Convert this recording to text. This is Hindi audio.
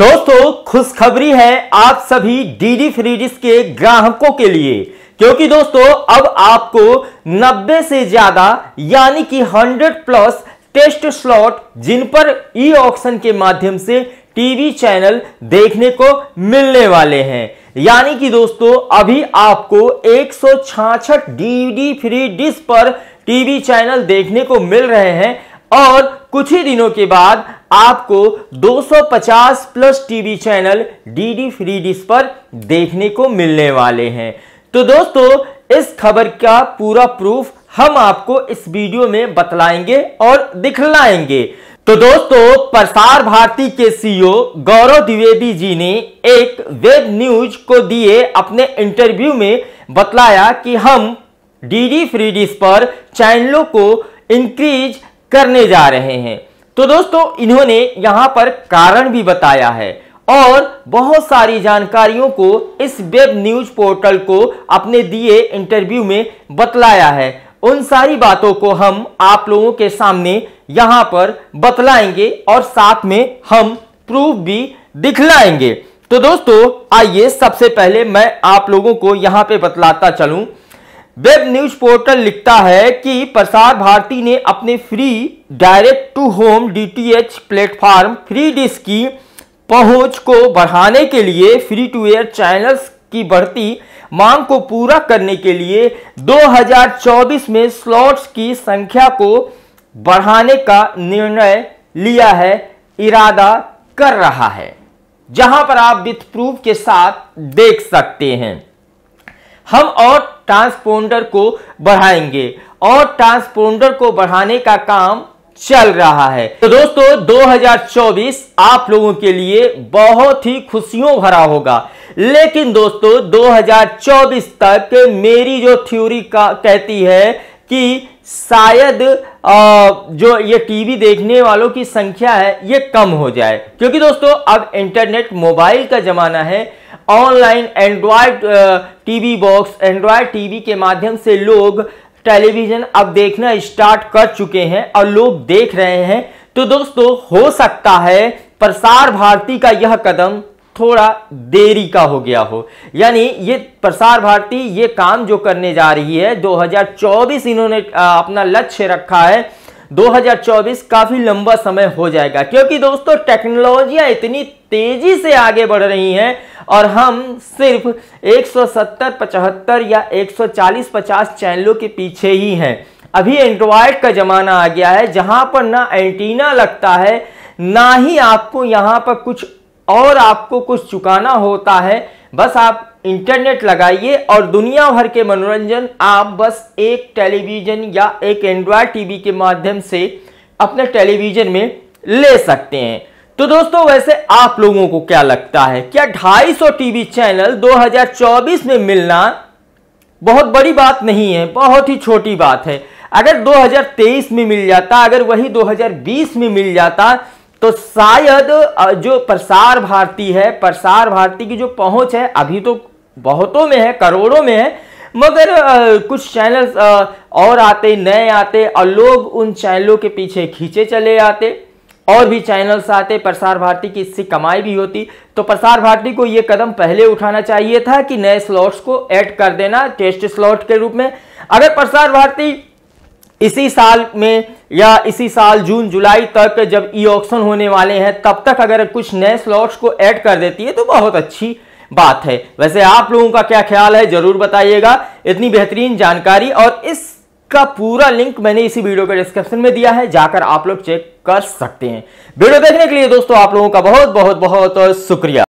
दोस्तों खुशखबरी है आप सभी डीडी फ्रीडिस के ग्राहकों के लिए क्योंकि दोस्तों अब आपको 90 से ज्यादा यानी कि 100 प्लस टेस्ट स्लॉट जिन पर ई ऑक्शन के माध्यम से टीवी चैनल देखने को मिलने वाले हैं यानी कि दोस्तों अभी आपको एक सौ डीडी फ्री डिस्क पर टीवी चैनल देखने को मिल रहे हैं और कुछ ही दिनों के बाद आपको 250 plus TV channel DD free dish पर देखने को मिलने वाले हैं तो दोस्तों इस खबर का पूरा प्रूफ हम आपको इस वीडियो में बतलाएंगे और दिखलाएंगे तो दोस्तों प्रसार भारती के सीईओ e गौरव द्विवेदी जी ने एक वेब न्यूज को दिए अपने इंटरव्यू में बतलाया कि हम डीडी फ्री डिश पर चैनलों को इंक्रीज करने जा रहे हैं तो दोस्तों इन्होंने यहाँ पर कारण भी बताया है और बहुत सारी जानकारियों को इस वेब न्यूज पोर्टल को अपने दिए इंटरव्यू में बतलाया है उन सारी बातों को हम आप लोगों के सामने यहाँ पर बतलाएंगे और साथ में हम प्रूफ भी दिखलाएंगे तो दोस्तों आइए सबसे पहले मैं आप लोगों को यहाँ पे बतलाता चलूँ वेब न्यूज पोर्टल लिखता है कि प्रसार भारती ने अपने free direct to home DTH platform free dish की पहुंच को बढ़ाने के लिए फ्री टू एयर चैनल्स की बढ़ती मांग को पूरा करने के लिए 2024 में स्लॉट्स की संख्या को बढ़ाने का निर्णय लिया है इरादा कर रहा है जहां पर आप विथ प्रूफ के साथ देख सकते हैं हम और ट्रांसपोंडर को बढ़ाएंगे और ट्रांसपोंडर को बढ़ाने का काम चल रहा है तो दोस्तों 2024 आप लोगों के लिए बहुत ही खुशियों भरा होगा लेकिन दोस्तों 2024 तक मेरी जो थ्योरी का कहती है कि शायद जो ये टीवी देखने वालों की संख्या है ये कम हो जाए क्योंकि दोस्तों अब इंटरनेट मोबाइल का जमाना है online Android TV box Android TV के माध्यम से लोग टेलीविज़न अब देखना स्टार्ट कर चुके हैं और लोग देख रहे हैं तो दोस्तों हो सकता है प्रसार भारती का यह कदम थोड़ा देरी का हो गया हो यानी ये प्रसार भारती ये काम जो करने जा रही है 2024 इन्होंने अपना लक्ष्य रखा है 2024 काफी लंबा समय हो जाएगा क्योंकि दोस्तों टेक्नोलॉजियां इतनी तेजी से आगे बढ़ रही हैं और हम सिर्फ 170 75 या 140 50 चैनलों के पीछे ही हैं अभी एंड्रॉयड का ज़माना आ गया है जहाँ पर ना एंटीना लगता है ना ही आपको यहाँ पर कुछ और आपको कुछ चुकाना होता है बस आप इंटरनेट लगाइए और दुनिया भर के मनोरंजन आप बस एक टेलीविज़न या एक एंड्रॉयड टीवी के माध्यम से अपने टेलीविज़न में ले सकते हैं तो दोस्तों वैसे आप लोगों को क्या लगता है क्या 250 टीवी चैनल 2024 में मिलना बहुत बड़ी बात नहीं है बहुत ही छोटी बात है अगर 2023 में मिल जाता अगर वही 2020 में मिल जाता तो शायद जो प्रसार भारती है प्रसार भारती की जो पहुंच है अभी तो बहुतों में है करोड़ों में है मगर आ, कुछ चैनल्स आ, और आते नए आते और लोग उन चैनलों के पीछे खींचे चले आते और भी चैनल्स आते प्रसार भारती की इससे कमाई भी होती तो प्रसार भारती को ये कदम पहले उठाना चाहिए था कि नए स्लॉट्स को ऐड कर देना टेस्ट स्लॉट के रूप में अगर प्रसार भारती इसी साल में या इसी साल जून जुलाई तक जब ई ऑक्शन होने वाले हैं तब तक अगर कुछ नए स्लॉट्स को ऐड कर देती है तो बहुत अच्छी बात है वैसे आप लोगों का क्या ख्याल है जरूर बताइएगा इतनी बेहतरीन जानकारी और इस का पूरा लिंक मैंने इसी वीडियो के डिस्क्रिप्शन में दिया है जाकर आप लोग चेक कर सकते हैं वीडियो देखने के लिए दोस्तों आप लोगों का बहुत बहुत बहुत शुक्रिया